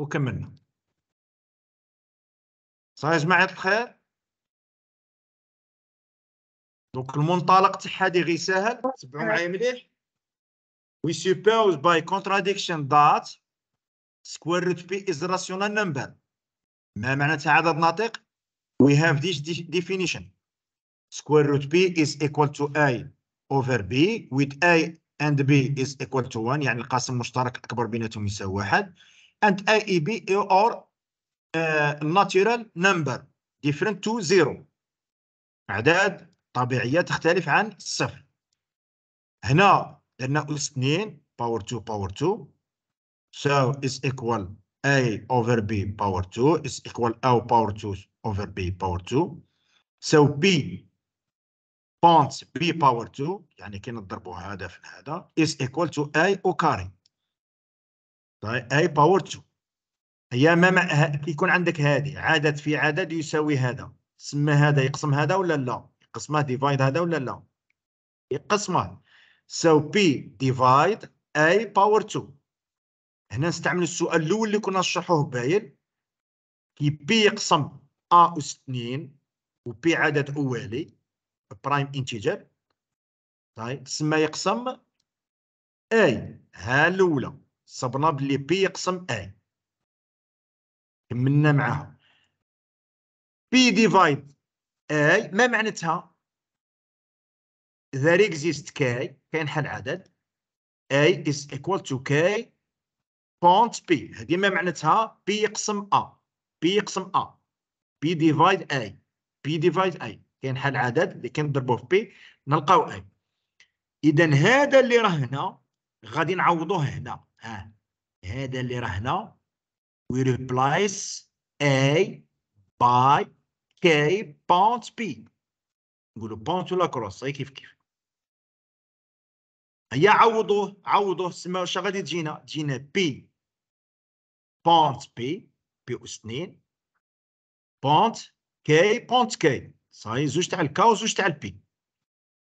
وكملنا صايج جماعه الخير دونك المنطلق تاع هادي غي ساهل تبعوا معايا مليح وي سوبوز باي كونتراديكشن دات سكوير روت بي از راسيونال نمبر ما معنى عدد ناطق وي هاف ذيس ديفينيشن square root b is equal to a over b with a and b is equal to 1 يعني القاسم المشترك الاكبر بيناتهم يساوي 1 and a e b or uh, natural number different to 0 اعداد طبيعيه تختلف عن الصفر هنا درنا اس 2 باور 2 باور 2 so is equal a over b power 2 is equal a power 2 over b power 2 so b بونت بي باور 2 يعني كي نضربوا هذا في هذا is equal to اي او كاري طيب اي باور 2 هي ما, ما يكون عندك هذه عدد في عدد يساوي هذا تسمى هذا يقسم هذا ولا لا يقسمه ديفايد هذا ولا لا يقسمه سو بي ديفايد اي باور 2 هنا نستعمل السؤال الاول اللي كنا نشرحوه باين كي بي يقسم ا اس 2 وبي عدد اولي برايم انتجر طيب تسمى يقسم اي ها الاولى صبرنا بلي بي يقسم اي كملنا معاها بي ديفايد اي ما معناتها ذير اكزيست كي كاين حل عدد اي از ايكوال تو كي بونت بي هذه ما معناتها بي يقسم ا بي يقسم ا بي ديفايد اي بي ديفايد اي كاين حال عدد اللي كنضربو في بي نلقاو اي اذا هذا اللي راه هنا غادي نعوضوه هنا ها هذا اللي راه هنا وي ريبلايس اي باي كي بونت بي نقولوا بونت ولا كروس اي كيف كيف هيا عوضوه عوضوه سما واش غادي تجينا تجينا بي بونت بي بي اس 2 بونت كي بونت كي صاي زوج تاع الكا وزوج تاع البي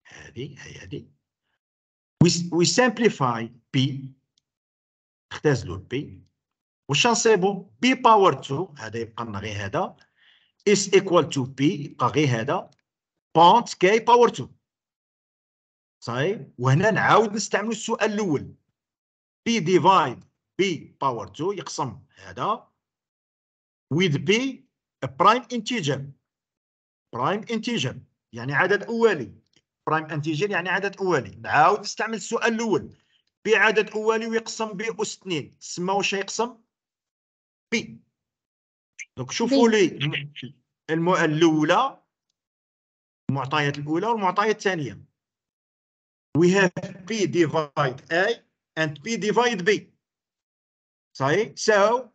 هذه هي هذه وي سامبليفاي بي اختزلوا البي واش نصيبو بي باور 2 هذا يبقى لنا غير هذا اس ايكوال تو بي يبقى غير هذا بونت كي باور 2 صحيح وهنا نعاود نستعملوا السؤال الاول بي ديفايد بي باور 2 يقسم هذا with بي برايم انتيجر برايم انتيجر يعني عدد اولي برايم انتيجر يعني عدد اولي نعاود نستعمل السؤال الاول بعدد اولي ويقسم ب اس 2 تسمى واش يقسم بي دونك شوفوا لي الم... الاولى المعطيات الاولى والمعطيات الثانيه وي هاف بي ديفايد اي اند بي ديفايد بي صحيح سو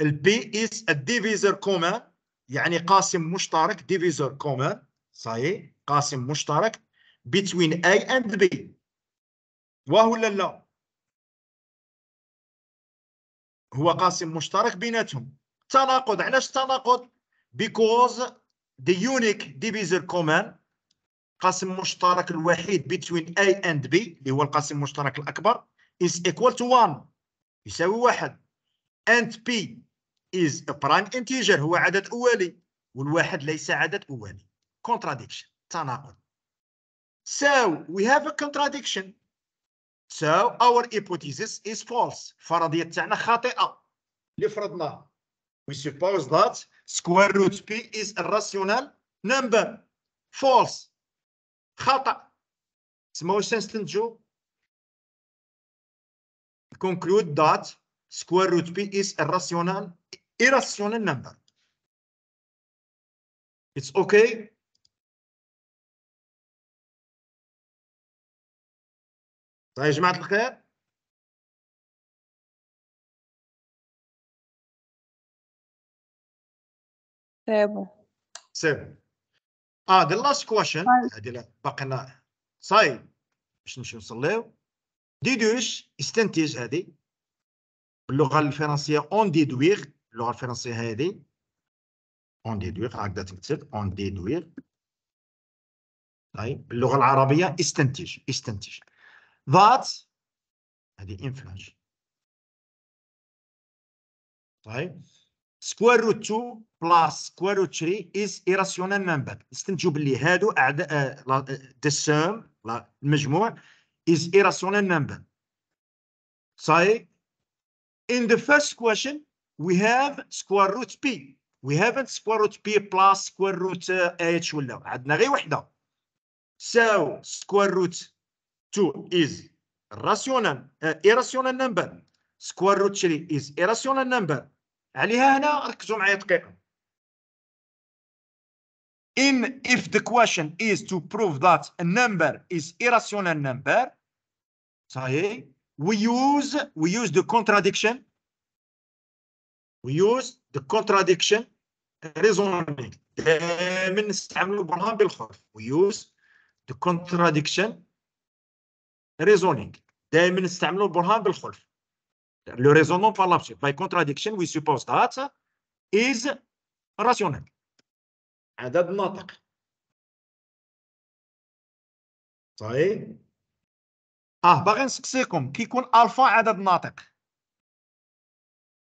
البي از ا ديفيزر كومان يعني قاسم مشترك ديفيزور كومن صاي قاسم مشترك between A and B وهو لا لا هو قاسم مشترك بيناتهم تناقض علاش تناقض بيكوز ذا يونيك ديفيزور كومن قاسم مشترك الوحيد between A and B اللي هو القاسم المشترك الأكبر is equal to 1 يساوي واحد and P is a prime integer هو عدد أولي والواحد ليس عدد أولي contradiction تناقض so we have a contradiction so our hypothesis is false فرضية تاعنا خاطئة اللي فرضناها we suppose that square root p is a rational number false خطأ اسمه سنستنتجو conclude that square root p is a rational irrational number. It's okay. طيب يا جماعة الخير سيبو سيبو اه the last question طيب. هذه باقي لنا صاي باش نمشيو نصليو ديدوش استنتج هذه باللغة الفرنسية اون ديدويغ اللغه الفرنسيه هذه اون ديدوير هكذا تكتب اون ديدوير طيب اللغه العربيه استنتج استنتج ذات هذه طيب. square طيب سكوير روت 2 بلاس سكوير روت 3 از ايراسيونال من بعد استنتجوا باللي هادو اعداء السوم آه، آه، المجموع از ايراسيونال من صحيح in the first question we have square root p we haven't square root p plus square root uh, h so square root 2 is rational uh, irrational number square root 3 is irrational number in if the question is to prove that a number is irrational number we use we use the contradiction We use the contradiction reasoning دائما نستعملوا البرهان بالخوف We use the contradiction reasoning دائما نستعملوا البرهان بالخوف Le raisonnement par l'absurde. By contradiction we suppose that is rational. عدد الناطق صحيح اه باغي نسقسيكم كيكون الفا عدد ناطق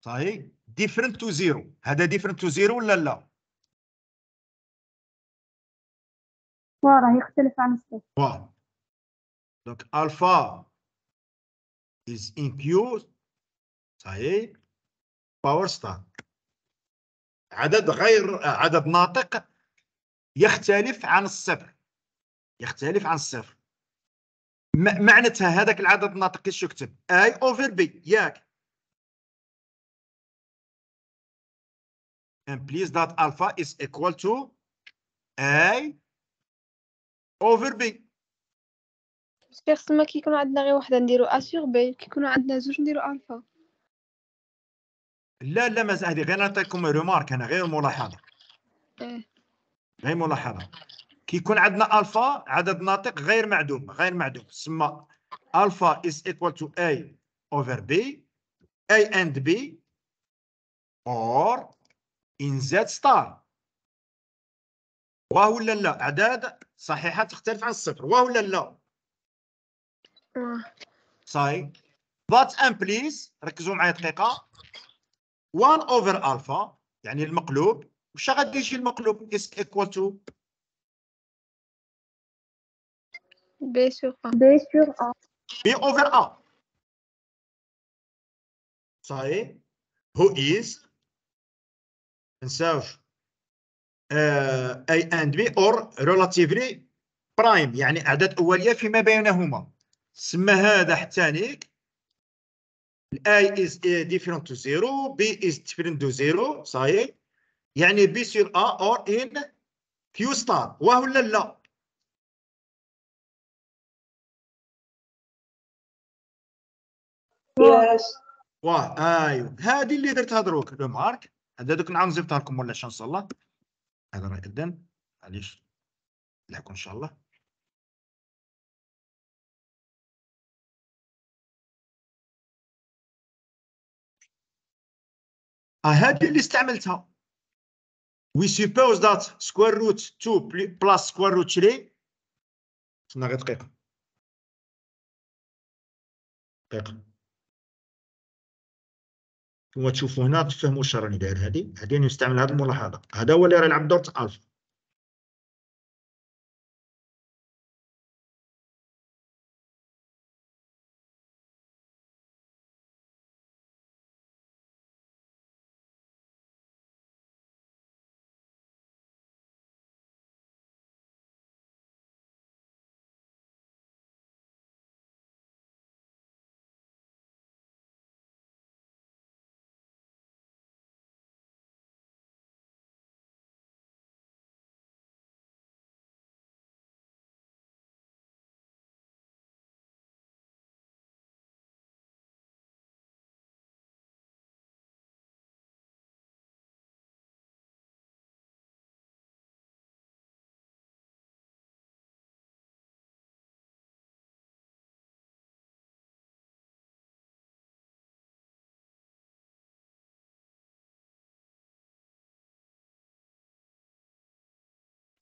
صحيح ديفرنت تو زيرو هذا ديفرنت تو زيرو ولا لا راه يختلف عن الصفر دونك الفا is in Q صحيح باور ستار عدد غير عدد ناطق يختلف عن الصفر يختلف عن الصفر معناتها هذاك العدد الناطق كيش يكتب اي اوفر بي ياك implies that alpha is equal to A over B. شخص ما كيكون عندنا غير وحده نديرو A sur B كيكون عندنا زوج نديرو الفا لا لا مازال هذه غير نعطيكم رومارك انا غير ملاحظه إيه. غير ملاحظه كيكون عندنا الفا عدد ناطق غير معدوم غير معدوم سما الفا is equal to A over B A and B or in Z star واه ولا لا أعداد صحيحة تختلف عن الصفر واه ولا لا بات ان بليز ركزوا معايا دقيقة 1 over alpha يعني المقلوب واش غادي يجي المقلوب is equal to B sur A B sur A B over A صحيح who is تنساوش اي اند بي اور ريلاتيفلي برايم يعني اعداد اوليه فيما بينهما سما هذا حتى نيك الاي از ديفيرنت تو زيرو بي از ديفيرنت تو زيرو صحيح يعني بي سير ا اور ان كيو ستار واه ولا لا واه ايوا هذه اللي درتها دروك لو مارك هذا كنا عاود نزيد لكم ولا ان شاء الله هذا راه قدام معليش نلحقوا ان شاء الله هذه اللي استعملتها وي سيبوز ذات سكوير روت 2 بلس سكوير روت 3 استنى غير دقيقه دقيقه كما تشوفوا هنا تفهموا واش راني داير هذه هذه نستعمل يعني هذه الملاحظه هذا هو اللي راه يلعب دور الفا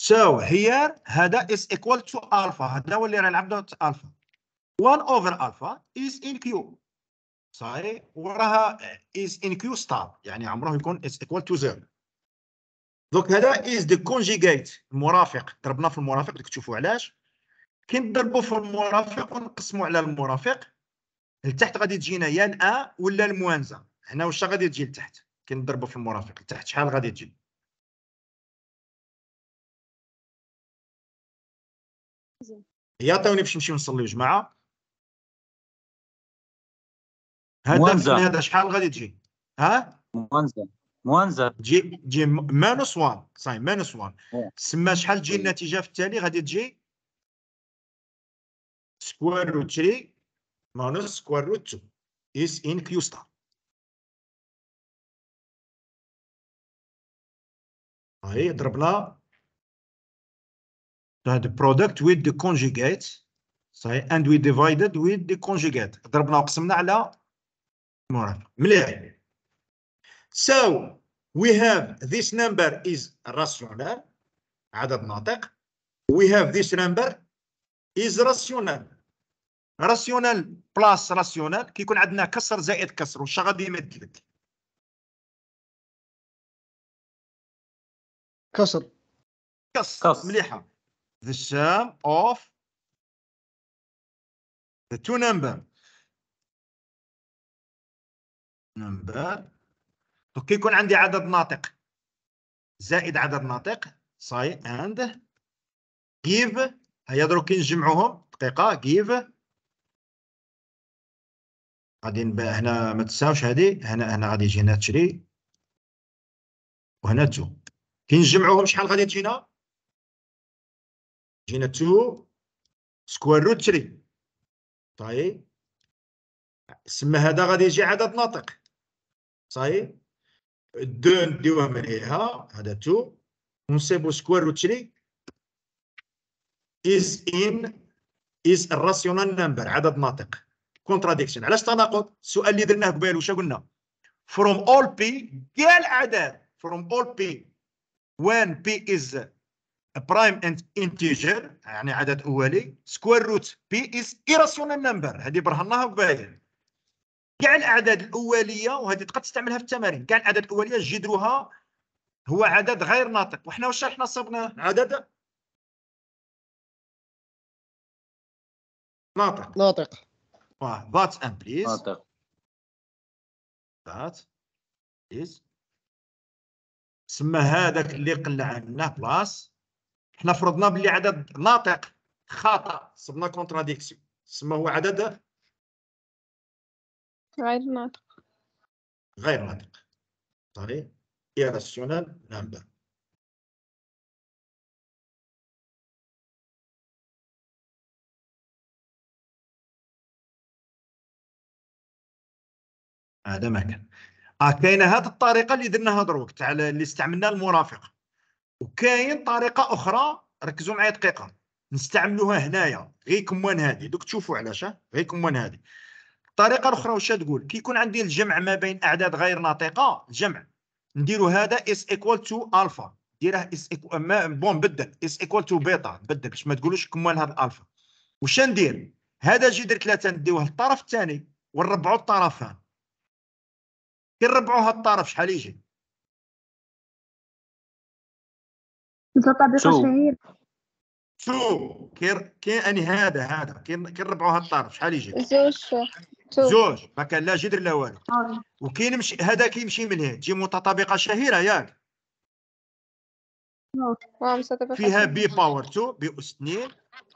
So here هذا is equal to alpha هذا هو اللي راه يلعب دوت alpha 1 over alpha is in Q صحيح وراها is in Q star يعني عمره يكون is equal to zero. دوك هذا is the conjugate المرافق ضربنا في المرافق ديك تشوفوا علاش كي نضربوا في المرافق ونقسموا على المرافق لتحت غادي تجينا يا ال ولا الموانزه هنا واش غادي تجي لتحت كي نضربوا في المرافق لتحت شحال غادي تجي يعطيوني باش نمشيو نصليو جماعه هذا هذا شحال غادي تجي ها موانزا موانزا تجي تجي مانوس وان صاي مانوس وان سما شحال تجي إيه. النتيجه في التالي غادي تجي سكوير روت 3 مانوس سكوير روت 2 is in كيو ستار هاي ضربنا the product with the conjugate say and we divided with the conjugate ضربنا وقسمنا على المرافق مليح so we have this number is rational عدد ناطق we have this number is rational rational plus rational كيكون عندنا كسر زائد كسر واش غادي يمد لك كسر كسر مليحه the sum of the two number number دونك كي يكون عندي عدد ناطق زائد عدد ناطق ساي اند جيف هيا دروك كي نجمعوهم دقيقه جيف غادي هنا ما تنساوش هادي هنا هنا غادي يجينا هنا تشري وهنا تو كي نجمعوهم شحال غادي تجينا جينا 2 سكوير روت 3 طيب سما هذا غادي يجي عدد ناطق صاي 2 نديوها من هنا هذا 2 ونصيبو سكوير روت 3 is in is a rational number عدد ناطق contradiction علاش تناقض السؤال اللي درناه قبيل واش قلنا from all p كاع الاعداد from all p when p is برايم انت انتجر يعني عدد اولي سكوير روت بي از ايراسيونال نمبر هذه برهناها قبيل كاع الاعداد الاوليه وهذه تقدر تستعملها في التمارين كاع الاعداد الاوليه جذرها هو عدد غير ناطق وحنا واش حنا صبنا عدد ناطق ناطق بات ان بليز ناطق بات بليز سما هذاك اللي قلنا عنه بلاص حنا فرضنا باللي عدد ناطق خطا صبنا كونتراديكسيون سما هو عدد غير ناطق غير ناطق صحيح ايراسيونال نمبر هذا ما كان كاينه هذه الطريقه اللي درناها دروك تاع اللي استعملنا المرافقه وكاين طريقه اخرى ركزوا معايا دقيقه نستعملوها هنايا غير كموان هذه دوك تشوفوا علاش غير كموان هذه الطريقه الاخرى واش تقول كي يكون عندي الجمع ما بين اعداد غير ناطقه الجمع نديرو هذا اس ايكوال تو الفا ديره اس ايكوال بون بدل اس ايكوال تو بيتا بدل باش ما تقولوش كموان هذا الفا واش ندير هذا جذر ثلاثه نديوه للطرف الثاني ونربعوا الطرفان كي نربعوا هذا الطرف شحال يجي بطريقه شهيره شو كير اني هذا هذا كي نربعوا هالطرف شحال يجي زوج زوج ما كان لا جدر لا والو آه. وكاين مش هذا كيمشي من هنا تجي متطابقه شهيره ياك فيها بي باور 2 بي اس 2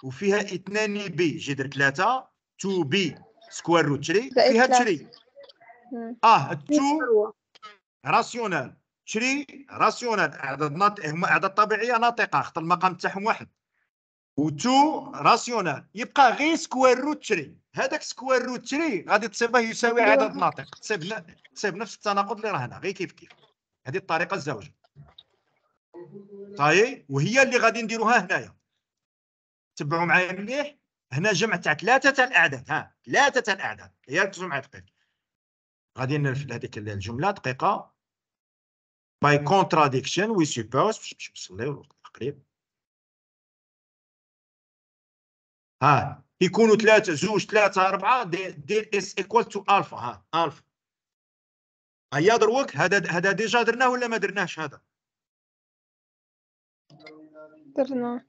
وفيها 2 بي جدر 3 2 بي سكوير روت 3 فيها 3 اه 2 راسيونال تشري راسيونال اعداد ناط... اعداد طبيعيه ناطقه خاطر المقام تاعهم واحد و تو راسيونال يبقى غير سكوير روت تري هذاك سكوير روت تري غادي تصيبه يساوي عدد ناطق تصيب تصيب نفس التناقض اللي راه هنا غير كيف كيف هذه الطريقه الزوجه طاي وهي اللي غادي نديروها هنايا تبعوا معايا مليح هنا جمع تاع ثلاثه تاع الاعداد ها ثلاثه تاع الاعداد ركزوا معايا دقيقه غادي نرفد هذيك الجمله دقيقه by contradiction we suppose باش نصليو الوقت تقريبا ها يكونوا ثلاثة زوج ثلاثة أربعة دير اس ايكوال تو ألفا ها ألفا هيا دروك هذا هذا ديجا درناه ولا ما درناهش هذا؟ درنا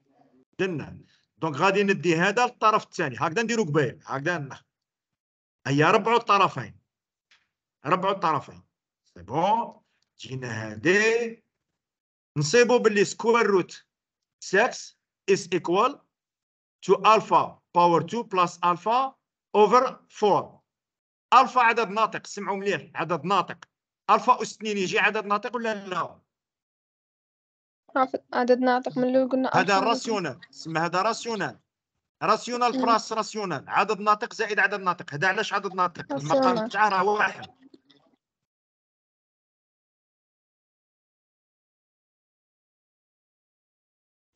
درنا دونك غادي ندي هذا للطرف الثاني هكذا نديرو قبيل هكذا هيا ربعوا الطرفين ربعوا الطرفين سي بون جينا هادي نصيبو باللي سكوير روت 6 is equal to alpha power 2 plus alpha over 4 الفا عدد ناطق سمعوا مليح عدد ناطق الفا اس 2 يجي عدد ناطق ولا لا عدد ناطق من اللي قلنا هذا راسيونال سمى هذا راسيونال راسيونال براس راسيونال عدد ناطق زائد عدد ناطق هذا علاش عدد ناطق المقام تاعها راه واحد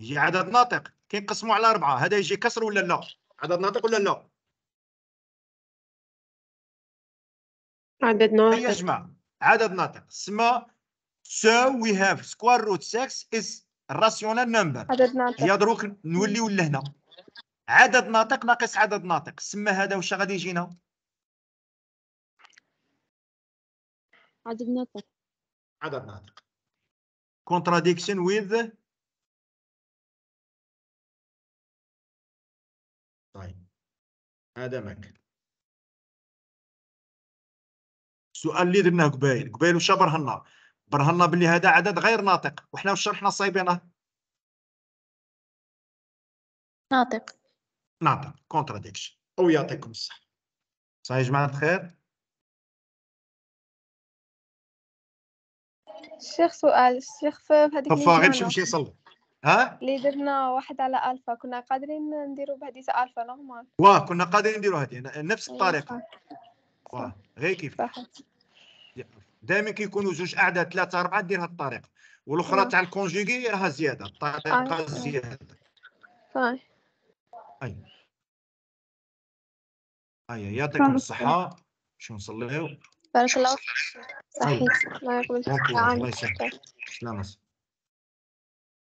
يجي عدد ناطق كينقسموا على أربعة هذا يجي كسر ولا لا عدد ناطق ولا لا عدد ناطق يا جماعة عدد ناطق سما so we have square root 6 is rational number عدد ناطق هي دروك نوليو لهنا عدد ناطق ناقص عدد ناطق سما هذا واش غادي يجينا عدد ناطق عدد ناطق contradiction with هذا آدمك السؤال اللي درناه قبايل قبايل واش برهنا برهنا باللي هذا عدد غير ناطق وحنا واش شرحنا صايبينه ناطق ناطق كونتراديكشن او يعطيكم الصحه صحيح يا جماعه الخير الشيخ سؤال الشيخ في هذيك غير باش يمشي يصلي ها اللي درنا واحد على الفا كنا قادرين نديرو بهديسه الفا نورمال واه كنا قادرين نديرو هذه نفس الطريقه واه غير كيف دائما كيكونوا جوج اعداد ثلاثه اربعه دير هذه الطريقه والاخرى تاع الكونجيغي راها زياده الطريقه آه. زياده صافي اي اي يعطيكم الصحه باش نصليو بارك الله فيك صحيح الله يقبل الله يسلمك